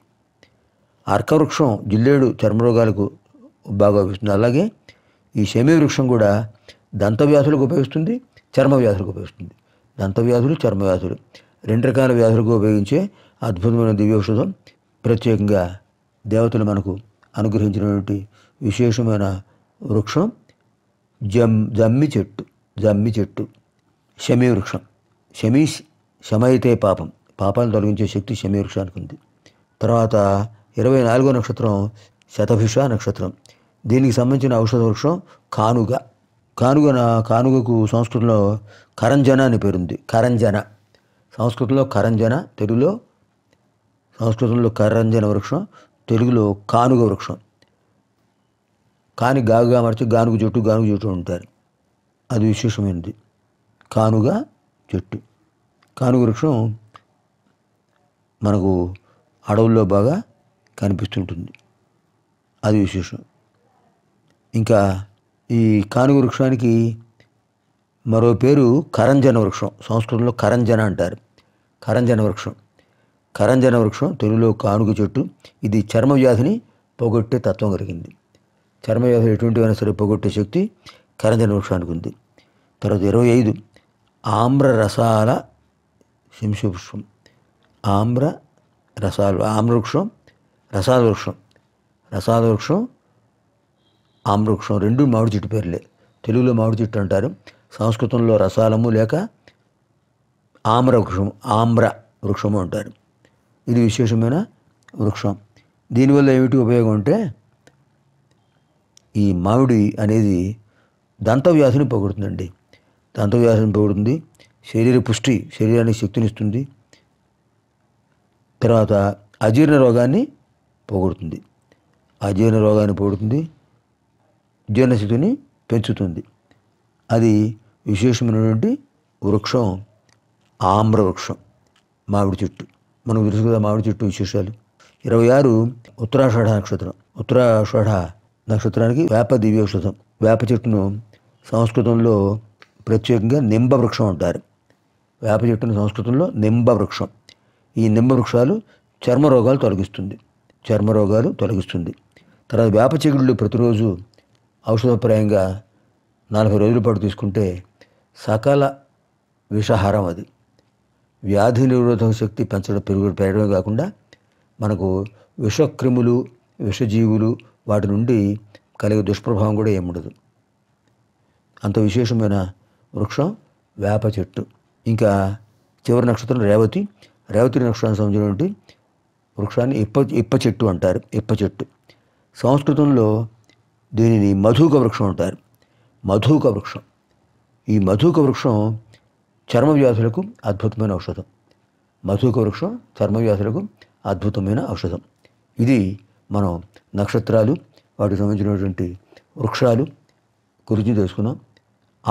అర్కవృక్షం జిల్లేడు చర్మరోగాలకు బాగా అలాగే ఈ శమీ వృక్షం కూడా దంతవ్యాధులకు ఉపయోగిస్తుంది చర్మ వ్యాధులకు ఉపయోగిస్తుంది దంతవ్యాధులు చర్మవ్యాధులు రెండు రకాల వ్యాధులకు ఉపయోగించే అద్భుతమైన దివ్యౌషధం ప్రత్యేకంగా దేవతలు మనకు అనుగ్రహించినటువంటి విశేషమైన వృక్షం జమ్ జమ్మి చెట్టు జమ్మి చెట్టు శమీ వృక్షం శమీ శమైతే పాపం పాపాలను తొలగించే శక్తి శమీ వృక్షానికి ఉంది తర్వాత ఇరవై నాలుగో నక్షత్రం శతభిష నక్షత్రం దీనికి సంబంధించిన ఔషధ వృక్షం కానుగ కానుగ కానుగకు సంస్కృతంలో కరంజన అని పేరుంది కరంజన సంస్కృతంలో కరంజన తెలుగులో సంస్కృతంలో కరంజన వృక్షం తెలుగులో కానుగ వృక్షం కాని గాగుగా మార్చి గానుగ చెట్టు గానుగ చెట్టు ఉంటారు అది విశేషమైనది కానుగ చెట్టు కానుగ వృక్షం మనకు అడవుల్లో బాగా కనిపిస్తుంటుంది అది విశేషం ఇంకా ఈ కానుగ వృక్షానికి మరో పేరు కరంజన వృక్షం సంస్కృతంలో కరంజన అంటారు కరంజన వృక్షం కరంజన వృక్షం తెలుగులో కానుక చెట్టు ఇది చర్మవ్యాధిని పోగొట్టే తత్వం కలిగింది చర్మవ్యాధులు ఎటువంటివైనా సరే పోగొట్టే శక్తి కరంజన వృక్షానికి ఉంది తర్వాత ఇరవై ఐదు ఆమ్ర రసాల శంశపుష్పం ఆమ్ర రసాలు ఆమ్ర వృక్షం రసాల వృక్షం రసాల వృక్షం ఆమ్రవృక్షం రెండు మామిడి చెట్టు పేర్లే తెలుగులో మామిడి చెట్టు అంటారు సంస్కృతంలో రసాలము లేక ఆమ్ర వృక్షం ఆమ్ర వృక్షము అంటారు ఇది విశేషమైన వృక్షం దీనివల్ల ఏమిటి ఉపయోగం అంటే ఈ మామిడి అనేది దంతవ్యాధిని పొగుడుతుందండి దంతవ్యాధిని పోగొడుతుంది శరీర పుష్టి శరీరానికి శక్తినిస్తుంది తర్వాత అజీర్ణ రోగాన్ని పోగొడుతుంది అజీర్ణ రోగాన్ని పోగొడుతుంది జీర్ణశక్తిని పెంచుతుంది అది విశేషమైనటువంటి వృక్షం ఆమ్ర వృక్షం మామిడి చెట్టు మనం తెలుసు కదా మామిడి చెట్టు విశేషాలు ఇరవై ఆరు ఉత్తరాషాఢ నక్షత్రం ఉత్తరాషాఢ నక్షత్రానికి వేప దివ్యోషధం వేప చెట్టును సంస్కృతంలో ప్రత్యేకంగా నింబ వృక్షం అంటారు వేప చెట్టును సంస్కృతంలో నింబ వృక్షం ఈ నింబ వృక్షాలు చర్మ రోగాలు తొలగిస్తుంది చర్మ రోగాలు తొలగిస్తుంది తర్వాత వేప చెగుళ్ళు ప్రతిరోజు ఔషధప్రాయంగా నలభై రోజుల పాటు తీసుకుంటే సకాల విషహారం అది వ్యాధి నిరోధక శక్తి పెంచడం పెరుగు పెరగడమే కాకుండా మనకు విషక్రిములు విషజీవులు వాటి నుండి కలిగే దుష్ప్రభావం కూడా ఏముండదు అంత విశేషమైన వృక్షం వేప చెట్టు ఇంకా చివరి నక్షత్రం రేవతి రేవతి నక్షత్రానికి సంబంధించినటువంటి వృక్షాన్ని ఇప్ప ఇప్ప చెట్టు అంటారు ఇప్ప చెట్టు సంస్కృతంలో దీనిని మధుక వృక్షం అంటారు మధుక వృక్షం ఈ మధుక వృక్షం చర్మ వ్యాధులకు అద్భుతమైన ఔషధం మధుక వృక్షం చర్మ వ్యాధులకు అద్భుతమైన ఔషధం ఇది మనం నక్షత్రాలు వాటికి సంబంధించినటువంటి వృక్షాలు గురించి తెలుసుకున్నాం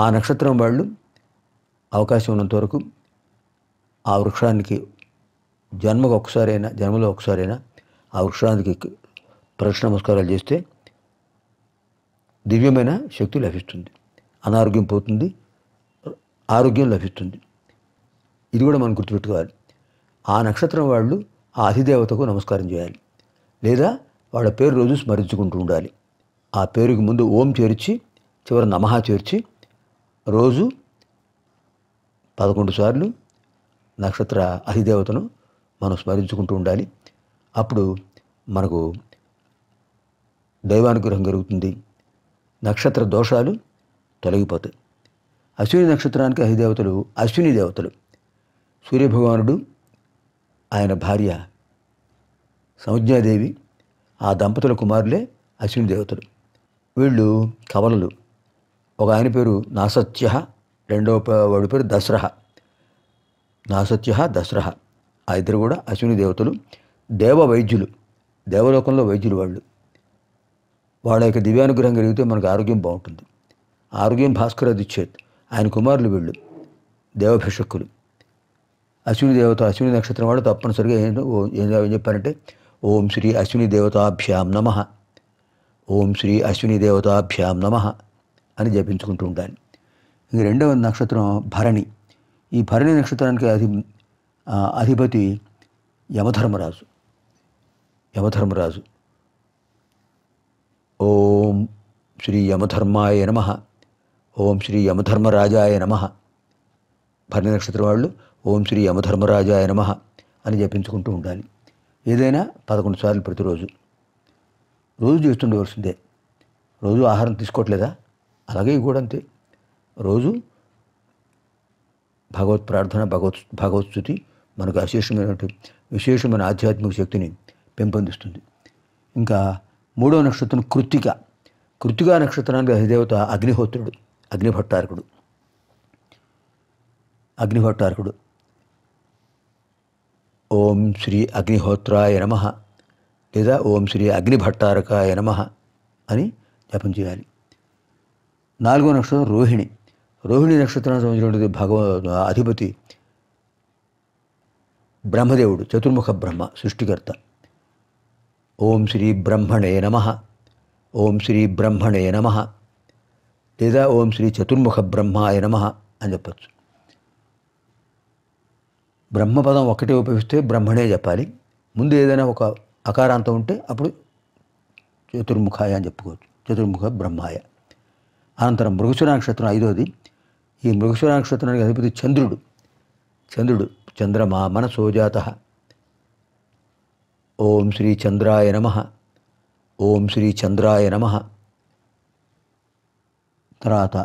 ఆ నక్షత్రం వాళ్ళు అవకాశం ఉన్నంత వరకు ఆ వృక్షానికి జన్మకు ఒకసారైనా జన్మలో ఒకసారైనా ఆ వృక్షానికి ప్రశ్న నమస్కారాలు చేస్తే దివ్యమైన శక్తి లభిస్తుంది అనారోగ్యం పోతుంది ఆరోగ్యం లభిస్తుంది ఇది కూడా మనం గుర్తుపెట్టుకోవాలి ఆ నక్షత్రం వాళ్ళు ఆ అధిదేవతకు నమస్కారం చేయాలి లేదా వాళ్ళ పేరు రోజు స్మరించుకుంటూ ఉండాలి ఆ పేరుకి ముందు ఓం చేర్చి చివరి నమహ చేర్చి రోజు పదకొండు సార్లు నక్షత్ర అధిదేవతను మనం స్మరించుకుంటూ ఉండాలి అప్పుడు మనకు దైవానుగ్రహం కలుగుతుంది నక్షత్ర దోషాలు తొలగిపోతాయి అశ్విని నక్షత్రానికి అధిదేవతలు అశ్విని దేవతలు సూర్యభగవానుడు ఆయన భార్య సౌజ్ఞాదేవి ఆ దంపతుల కుమారులే అశ్విని దేవతలు వీళ్ళు కవలలు ఒక ఆయన పేరు నాసత్య రెండవ వాడి పేరు దసరహ నాసత్య దసరహ ఆ ఇద్దరు కూడా అశ్విని దేవతలు దేవ వైద్యులు దేవలోకంలో వైద్యులు వాళ్ళు వాళ్ళ యొక్క దివ్యానుగ్రహం కలిగితే మనకు ఆరోగ్యం బాగుంటుంది ఆరోగ్యం భాస్కరాది ఇచ్చేది ఆయన కుమారులు వీళ్ళు దేవభిషక్కులు అశ్విని దేవత అశ్విని నక్షత్రం వాడు తప్పనిసరిగా ఏం ఏం చెప్పారంటే ఓం శ్రీ అశ్విని దేవతాభ్యాం నమ ఓం శ్రీ అశ్విని దేవతాభ్యాం నమ అని జపించుకుంటూ ఉంటాను ఇంక రెండవ నక్షత్రం భరణి ఈ భరణి నక్షత్రానికి అధి అధిపతి యమధర్మరాజు యమధర్మరాజు ఓం శ్రీ యమధర్మాయ నమ ఓం శ్రీ యమధర్మరాజాయ నమ భరణి నక్షత్రం వాళ్ళు ఓం శ్రీ యమధర్మరాజాయ నమ అని జపించుకుంటూ ఉండాలి ఏదైనా పదకొండు సార్లు ప్రతిరోజు రోజు చేస్తుండవలసిందే రోజు ఆహారం తీసుకోవట్లేదా అలాగే కూడా అంతే రోజు భగవత్ ప్రార్థన భగవత్ స్థుతి మనకు అశేషమైనటువంటి విశేషమైన ఆధ్యాత్మిక శక్తిని పెంపొందిస్తుంది ఇంకా మూడో నక్షత్రం కృత్తిక కృత్తికా నక్షత్రానికి అధిదేవత అగ్నిహోత్రుడు అగ్నిభట్టారకుడు అగ్నిభట్టారకుడు ఓం శ్రీ అగ్నిహోత్రాయ నమ లేదా ఓం శ్రీ అగ్నిభట్టారకాయ నమ అని జపం చేయాలి నాలుగో నక్షత్రం రోహిణి రోహిణి నక్షత్రానికి సంబంధించినటువంటి భగవ అధిపతి బ్రహ్మదేవుడు చతుర్ముఖ బ్రహ్మ సృష్టికర్త ఓం శ్రీ బ్రహ్మణే నమ ఓం శ్రీ బ్రహ్మణే నమ లేదా ఓం శ్రీ చతుర్ముఖ బ్రహ్మాయ నమ అని చెప్పచ్చు బ్రహ్మపదం ఒకటే ఉపయోగిస్తే బ్రహ్మణే చెప్పాలి ముందు ఏదైనా ఒక అకారాంతం ఉంటే అప్పుడు చతుర్ముఖాయ అని చెప్పుకోవచ్చు చతుర్ముఖ బ్రహ్మాయ అనంతరం మృగశుర నక్షత్రం ఐదోది ఈ మృగశుర నక్షత్రానికి అధిపతి చంద్రుడు చంద్రుడు చంద్రమా మన సోజాత ఓం శ్రీ చంద్రాయ నమ ఓం శ్రీ చంద్రాయ నమ తర్వాత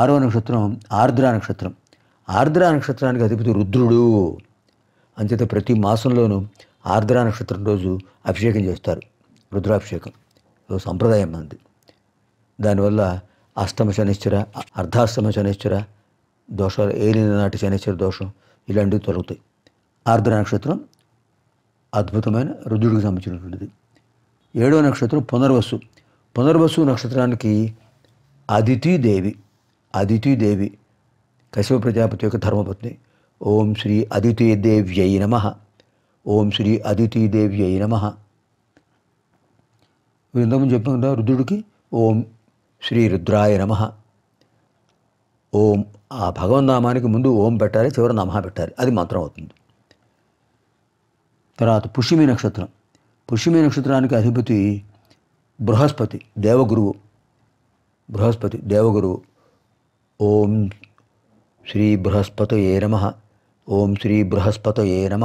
ఆరవ నక్షత్రం ఆర్ద్ర నక్షత్రం ఆర్ద్ర నక్షత్రానికి అధిపతి రుద్రుడు అంచేత ప్రతి మాసంలోనూ ఆర్ద్ర నక్షత్రం రోజు అభిషేకం చేస్తారు రుద్రాభిషేకం సంప్రదాయం అంది దానివల్ల అష్టమ శనిశ్చర అర్ధాష్టమ శనిశ్చర దోషాలు ఏలిన నాటి శనిశ్చర దోషం ఇలాంటివి తొలగుతాయి ఆర్ద్ర నక్షత్రం అద్భుతమైన రుద్రుడికి సంబంధించినటువంటిది ఏడవ నక్షత్రం పునర్వసు పునర్వసు నక్షత్రానికి అదితిదేవి అదితిదేవి కశ్యప ప్రజాపతి యొక్క ధర్మపత్ని ఓం శ్రీ అదితిదేవ్యై నమ ఓం శ్రీ అదితిదేవ్యై నమ ఇంతకుముందు చెప్పిన రుద్రుడికి ఓం శ్రీ రుద్రాయ నమ ఓం ఆ భగవన్ నామానికి ముందు ఓం పెట్టాలి చివరి నమ పెట్టాలి అది మంత్రం అవుతుంది తర్వాత పుష్యమి నక్షత్రం పుష్యమి నక్షత్రానికి అధిపతి బృహస్పతి దేవగురువు బృహస్పతి దేవగురువు ఓం శ్రీ బృహస్పత ఏ నమ ఓం శ్రీ బృహస్పత ఏ నమ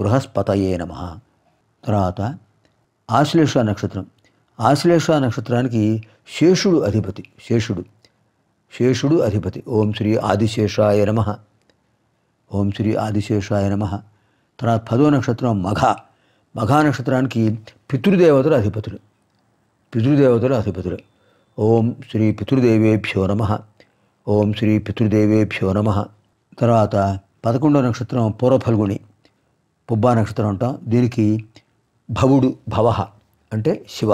బృహస్పత ఏ నమ తర్వాత ఆశ్లేష నక్షత్రం ఆశ్లేష నక్షత్రానికి శేషుడు అధిపతి శేషుడు శేషుడు అధిపతి ఓం శ్రీ ఆదిశేషాయ నమ ఓం శ్రీ ఆదిశేషాయ నమ తర్వాత పదో నక్షత్రం మఘ మఘా నక్షత్రానికి పితృదేవతలు అధిపతులు పితృదేవతలు అధిపతులు ఓం శ్రీ పితృదేవేభ్యో నమ ఓం శ్రీ పితృదేవేభ్యో నమ తర్వాత పదకొండో నక్షత్రం పూర్వఫల్గుణి పుబ్బా నక్షత్రం అంటాం దీనికి భవుడు భవ అంటే శివ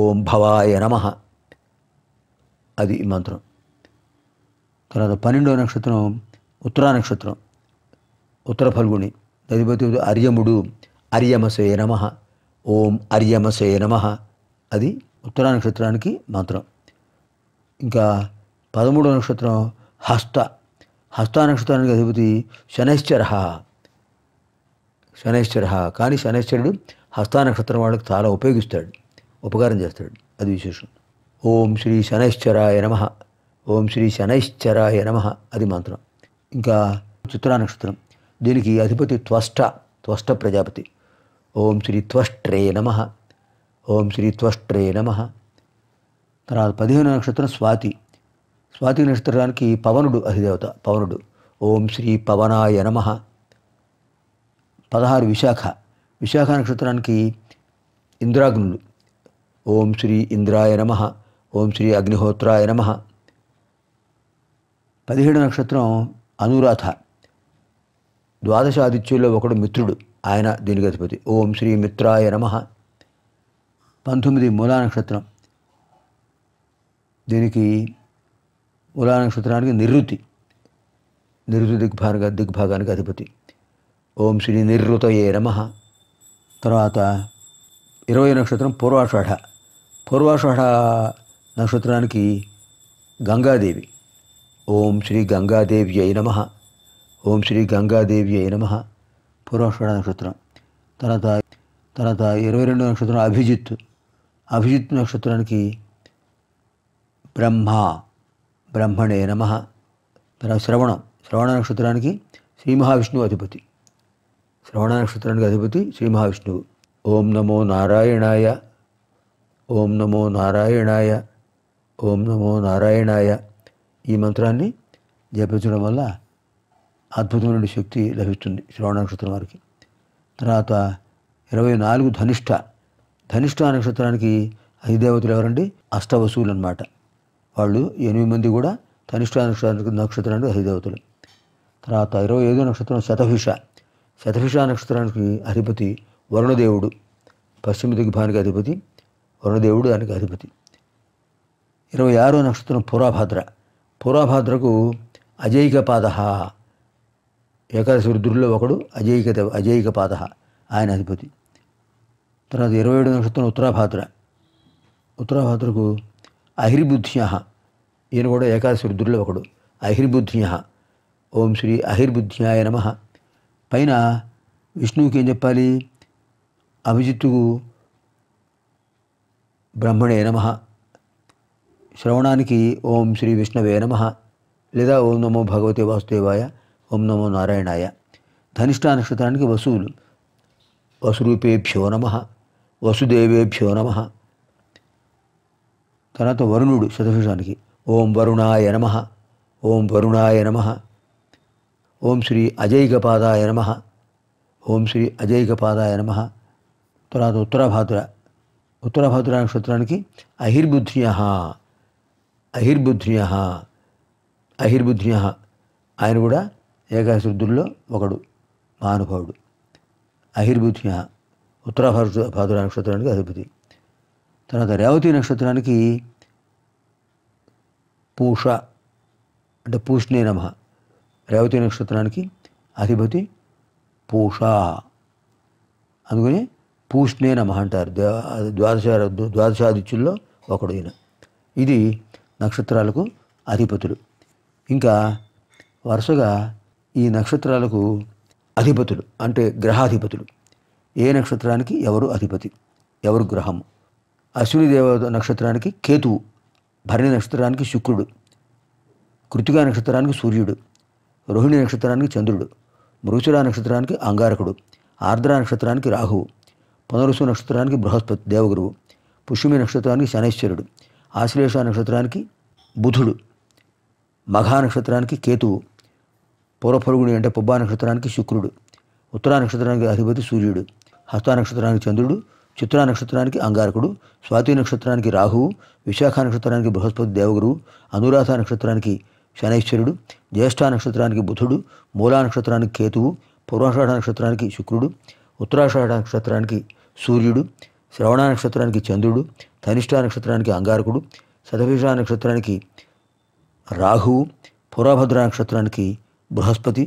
ఓం భవాయ నమ అది మంత్రం తర్వాత పన్నెండో నక్షత్రం ఉత్తరా నక్షత్రం ఉత్తర ఫల్గుణి తదుపతి అర్యముడు అర్యమసే నమ ఓం అర్యమసే నమ అది ఉత్తర నక్షత్రానికి మంత్రం ఇంకా పదమూడవ నక్షత్రం హస్త హస్త నక్షత్రానికి అధిపతి శనైశ్చర శనైశ్చర కానీ శనైశ్చరుడు హస్త నక్షత్రం వాళ్ళకి చాలా ఉపయోగిస్తాడు ఉపకారం చేస్తాడు అది విశేషం ఓం శ్రీ శనైశ్చరాయ నమ ఓం శ్రీ శనైశ్చరాయ నమ అది మంత్రం ఇంకా చిత్రా నక్షత్రం దీనికి అధిపతి త్వష్ట త్వష్ట ప్రజాపతి ఓం శ్రీ త్వష్ట్రే నమ ఓం శ్రీ త్వష్ట్రే నమ తర్వాత పదిహేను నక్షత్రం స్వాతి స్వాతి నక్షత్రానికి పవనుడు అధిదేవత పవనుడు ఓం శ్రీ పవనాయ నమ పదహారు విశాఖ విశాఖ నక్షత్రానికి ఇంద్రాగ్నుడు ఓం శ్రీ ఇంద్రాయ నమ ఓం శ్రీ అగ్నిహోత్రాయ నమ పదిహేడు నక్షత్రం అనురాధ ద్వాదశాదిత్యుల్లో ఒకడు మిత్రుడు ఆయన దీనికి అధిపతి ఓం శ్రీ మిత్రాయ నమ పంతొమ్మిది మూలా నక్షత్రం దీనికి మూలా నక్షత్రానికి నిరుతి నిరుతి దిగ్భాగ దిగ్భాగానికి అధిపతి ఓం శ్రీ నిరుతయే నమ తర్వాత ఇరవై నక్షత్రం పూర్వాషాఢ పూర్వాషాఢ నక్షత్రానికి గంగాదేవి ఓం శ్రీ గంగాదేవి అయి నమ ఓం శ్రీ గంగాదేవి అయి నమ పూర్వాషాఢ నక్షత్రం తర్వాత తర్వాత ఇరవై రెండు నక్షత్రం అభిజిత్ అభిజిత్ నక్షత్రానికి బ్రహ్మ బ్రహ్మణే నమ తర్వాత శ్రవణం శ్రవణ నక్షత్రానికి శ్రీ మహావిష్ణువు అధిపతి శ్రవణ నక్షత్రానికి అధిపతి శ్రీ మహావిష్ణువు ఓం నమో నారాయణాయ ఓం నమో నారాయణాయ ఓం నమో నారాయణాయ ఈ మంత్రాన్ని జపించడం వల్ల అద్భుతమైన శక్తి లభిస్తుంది శ్రవణ నక్షత్రం వారికి తర్వాత ఇరవై నాలుగు ధనిష్ట ధనిష్ట నక్షత్రానికి అధిదేవతలు ఎవరండి అష్టవసువులు అనమాట వాళ్ళు ఎనిమిది మంది కూడా ధనిష్ట నక్షత్రానికి నక్షత్రానికి అధిదేవతలు తర్వాత ఇరవై ఐదో నక్షత్రం శతభిష శతభిష నక్షత్రానికి అధిపతి వరుణదేవుడు పశ్చిమ దిగ్భానికి అధిపతి వరుణదేవుడు దానికి అధిపతి ఇరవై ఆరో నక్షత్రం పురాభద్ర పురాభద్రకు అజైక పాదహ ఏకాదశి రుద్రుల్లో ఒకడు అజయిక దేవ అజైక పాత ఆయన అధిపతి తర్వాత ఇరవై ఏడు నక్షత్రం ఉత్తరాభాద్ర ఉత్తరాభాద్రకు అహిర్బుద్ధ్య ఈయన కూడా ఏకాదశి రుద్రుల్లో ఒకడు అహిర్బుద్ధ్య ఓం శ్రీ అహిర్బుద్ధ్యాయ నమ పైన విష్ణువుకి ఏం చెప్పాలి అభిజిత్తుకు బ్రహ్మణే నమ శ్రవణానికి ఓం శ్రీ విష్ణవే నమ లేదా ఓం నమో భగవతే వాసుదేవాయ ओम नमो नारायणा धनिष्ठ नक्षत्रा की वसु वसुपेभ्यो नम वसुदेवेभ्यो नम तरह तो वरुणुड़ शतभुषा की ओम वरुणा नम ओम वरुणा नम ओम श्री अजयपादा नम ओम श्री अजयपादा नम तर उत्तराभाद्र उत्तराभाद्र नक्षत्रा की अहिर्बुद्य अहिर्बुद्य अहिर्बुद्य आयन ఏకాశుద్ధుల్లో ఒకడు మహానుభావుడు అహిర్భూత్య ఉత్తర భారత నక్షత్రానికి అధిపతి తర్వాత రేవతి నక్షత్రానికి పూష అంటే పూష్ణే నమ రేవతి నక్షత్రానికి అధిపతి పూష అందుకని పూష్ణే నమ అంటారు ద్వాదశ ద్వాదశాదిత్యుల్లో ఒకడు ఈయన ఇది నక్షత్రాలకు అధిపతులు ఇంకా వరుసగా ఈ నక్షత్రాలకు అధిపతులు అంటే గ్రహాధిపతులు ఏ నక్షత్రానికి ఎవరు అధిపతి ఎవరు గ్రహము అశ్విని దేవ నక్షత్రానికి కేతువు భరణి నక్షత్రానికి శుక్రుడు కృతికా నక్షత్రానికి సూర్యుడు రోహిణి నక్షత్రానికి చంద్రుడు మృచురా నక్షత్రానికి అంగారకుడు ఆర్ద్ర నక్షత్రానికి రాహువు పునరుసు నక్షత్రానికి బృహస్పతి దేవగురువు పుష్యమి నక్షత్రానికి శనైశ్వరుడు ఆశ్లేష నక్షత్రానికి బుధుడు మఘా నక్షత్రానికి కేతువు పూర్వపరుగుడు అంటే పుబ్బా నక్షత్రానికి శుక్రుడు ఉత్తరా నక్షత్రానికి అధిపతి సూర్యుడు హస్తా నక్షత్రానికి చంద్రుడు చిత్రా నక్షత్రానికి అంగారకుడు స్వాతి నక్షత్రానికి రాహువు విశాఖ నక్షత్రానికి బృహస్పతి దేవగురు అనురాధ నక్షత్రానికి శనైశ్వరుడు జ్యేష్ఠ నక్షత్రానికి బుధుడు మూలా నక్షత్రానికి కేతువు పూర్వాషాఢ నక్షత్రానికి శుక్రుడు ఉత్తరాషాఢ నక్షత్రానికి సూర్యుడు శ్రవణ నక్షత్రానికి చంద్రుడు ధనిష్ఠ నక్షత్రానికి అంగారకుడు శతభిష నక్షత్రానికి రాహువు పురాభద్ర నక్షత్రానికి బృహస్పతి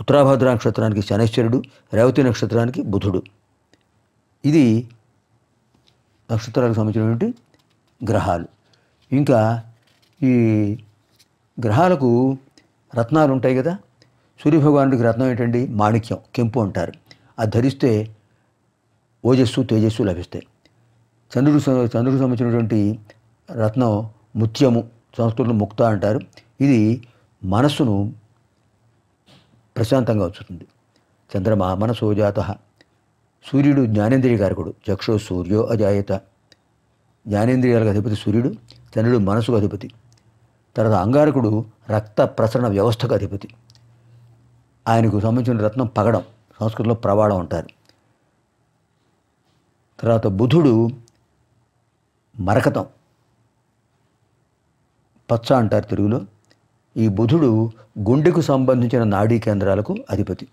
ఉత్తరాభద్ర నక్షత్రానికి శనైశ్వరుడు రేవతి నక్షత్రానికి బుధుడు ఇది నక్షత్రాలకు సంబంధించినటువంటి గ్రహాలు ఇంకా ఈ గ్రహాలకు రత్నాలు ఉంటాయి కదా సూర్యభగవానుడికి రత్నం ఏంటండి మాణిక్యం కెంపు అంటారు అది ధరిస్తే ఓజస్సు తేజస్సు లభిస్తాయి చంద్రుడు చంద్రుడికి సంబంధించినటువంటి రత్నం ముత్యము సంస్కృతులు ముక్త అంటారు ఇది మనస్సును ప్రశాంతంగా వచ్చుతుంది చంద్రమా మనసోజాత సూర్యుడు జ్ఞానేంద్రియ కారకుడు చక్షో సూర్యో అజాయత జ్ఞానేంద్రియాలకు అధిపతి సూర్యుడు చంద్రుడు మనసుకు అధిపతి తర్వాత అంగారకుడు రక్త ప్రసరణ వ్యవస్థకు అధిపతి ఆయనకు సంబంధించిన రత్నం పగడం సంస్కృతిలో ప్రవాడం అంటారు తర్వాత బుధుడు మరకతం పచ్చ అంటారు తెలుగులో ఈ బుధుడు గుండెకు సంబంధించిన నాడీ కేంద్రాలకు అధిపతి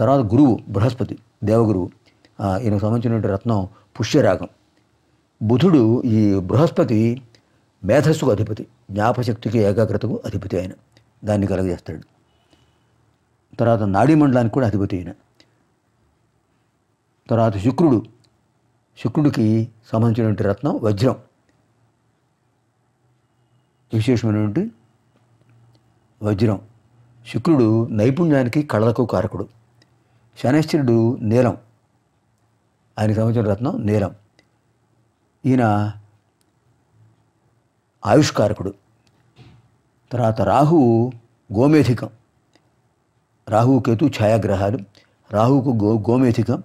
తర్వాత గురువు బృహస్పతి దేవగురువు ఈయనకు సంబంధించినటువంటి రత్నం పుష్యరాగం బుధుడు ఈ బృహస్పతి మేధస్సుకు అధిపతి జ్ఞాపశక్తికి ఏకాగ్రతకు అధిపతి ఆయన దాన్ని కలగజేస్తాడు తర్వాత నాడీ మండలానికి కూడా అధిపతి అయిన తర్వాత శుక్రుడు శుక్రుడికి సంబంధించినటువంటి రత్నం వజ్రం విశేషమైనటువంటి వజ్రం శుక్రుడు నైపుణ్యానికి కళలకు కారకుడు శనైశ్చరుడు నీలం ఆయన సంబంధించిన రత్నం నీలం ఈయన ఆయుష్కారకుడు తర్వాత రాహువు గోమేధికం రాహు కేతు ఛాయాగ్రహాలు రాహుకు గో గోమేధికం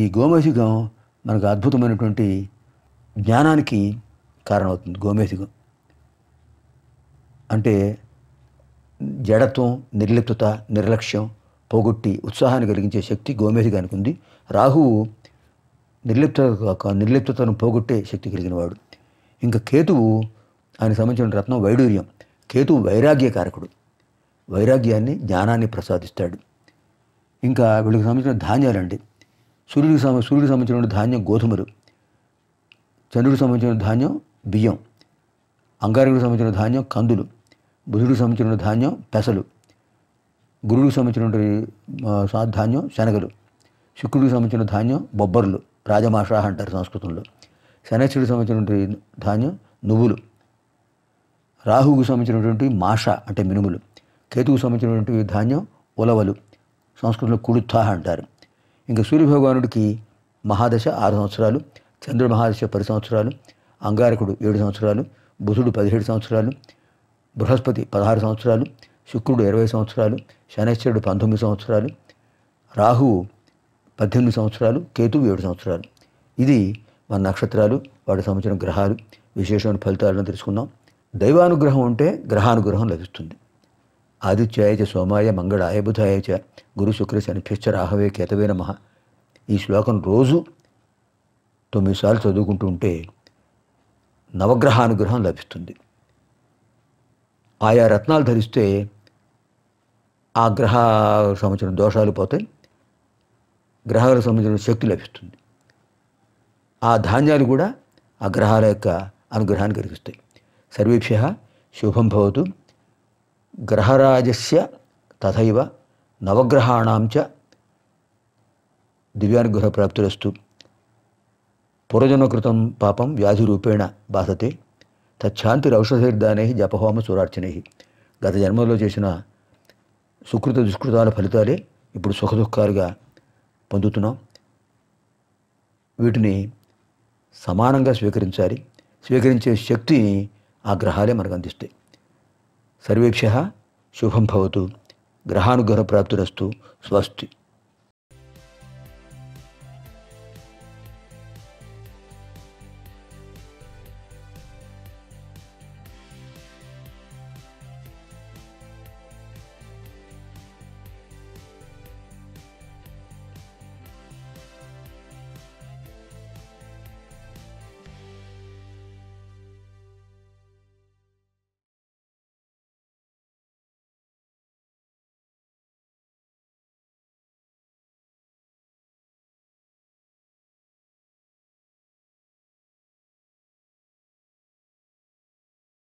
ఈ గోమేధికం మనకు అద్భుతమైనటువంటి జ్ఞానానికి కారణమవుతుంది గోమేధికం అంటే జడత్వం నిర్లిప్తత నిర్లక్ష్యం పోగొట్టి ఉత్సాహాన్ని కలిగించే శక్తి గోమేధి ఉంది రాహువు నిర్లిప్త నిర్లిప్తతను పోగొట్టే శక్తి కలిగిన వాడు ఇంకా కేతువు ఆయన సంబంధించిన రత్నం వైడూర్యం కేతువు వైరాగ్యకారకుడు వైరాగ్యాన్ని జ్ఞానాన్ని ప్రసాదిస్తాడు ఇంకా వీళ్ళకి సంబంధించిన ధాన్యాలండి సూర్యుడికి సంబంధ సూర్యుడికి సంబంధించిన ధాన్యం గోధుమలు చంద్రుడికి సంబంధించిన ధాన్యం బియ్యం అంగారికి సంబంధించిన ధాన్యం కందులు బుధుడు సంబంధించిన ధాన్యం పెసలు గురువుకి సంబంధించిన ధాన్యం శనగలు శుక్రుడికి సంబంధించిన ధాన్యం బొబ్బర్లు రాజమాష అంటారు సంస్కృతంలో శనచ్చుడికి సంబంధించినటువంటి ధాన్యం నువ్వులు రాహువుకు సంబంధించినటువంటి మాష అంటే మినుములు కేతుకు సంబంధించినటువంటి ధాన్యం ఉలవలు సంస్కృతంలో కుడుత్హ అంటారు ఇంకా సూర్యభగవానుడికి మహాదశ ఆరు సంవత్సరాలు చంద్రుడు మహాదశ పది సంవత్సరాలు అంగారకుడు ఏడు సంవత్సరాలు బుధుడు పదిహేడు సంవత్సరాలు బృహస్పతి పదహారు సంవత్సరాలు శుక్రుడు ఇరవై సంవత్సరాలు శనైశ్వరుడు పంతొమ్మిది సంవత్సరాలు రాహువు పద్దెనిమిది సంవత్సరాలు కేతువు ఏడు సంవత్సరాలు ఇది మన నక్షత్రాలు వాటి సంబంధించిన గ్రహాలు విశేషమైన ఫలితాలను తెలుసుకున్నాం దైవానుగ్రహం ఉంటే గ్రహానుగ్రహం లభిస్తుంది ఆదిత్యాయచ సోమాయ మంగళ బుధాయచ గురు శుక్ర శనిభ్యశ్చ రాహవే కేతవే నమ ఈ శ్లోకం రోజు తొమ్మిదిసార్లు చదువుకుంటూ ఉంటే నవగ్రహానుగ్రహం లభిస్తుంది ఆయా రత్నాలు ధరిస్తే ఆ గ్రహ సంబంధించిన దోషాలు పోతాయి గ్రహాలకు సంబంధించిన శక్తి లభిస్తుంది ఆ ధాన్యాలు కూడా ఆ గ్రహాల యొక్క అనుగ్రహాన్ని కలిగిస్తాయి సర్వేభ్య శుభం భవతు గ్రహరాజస్య తథైవ నవగ్రహాణాంచ దివ్యానుగ్రహ ప్రాప్తులస్తు పూర్వజన్మకృతం పాపం రూపేణ బాధతే తచ్ఛాంతి రౌషధీర్దానే జపహోమ సురార్చనే గత జన్మలో చేసిన సుకృత దుష్కృతాల ఫలితాలే ఇప్పుడు సుఖదుఖాలుగా పొందుతున్నాం వీటిని సమానంగా స్వీకరించాలి స్వీకరించే శక్తిని ఆ గ్రహాలే మనకు అందిస్తాయి సర్వేభ్య శుభం భవతు గ్రహానుగ్రహ ప్రాప్తిరస్తు స్వస్తి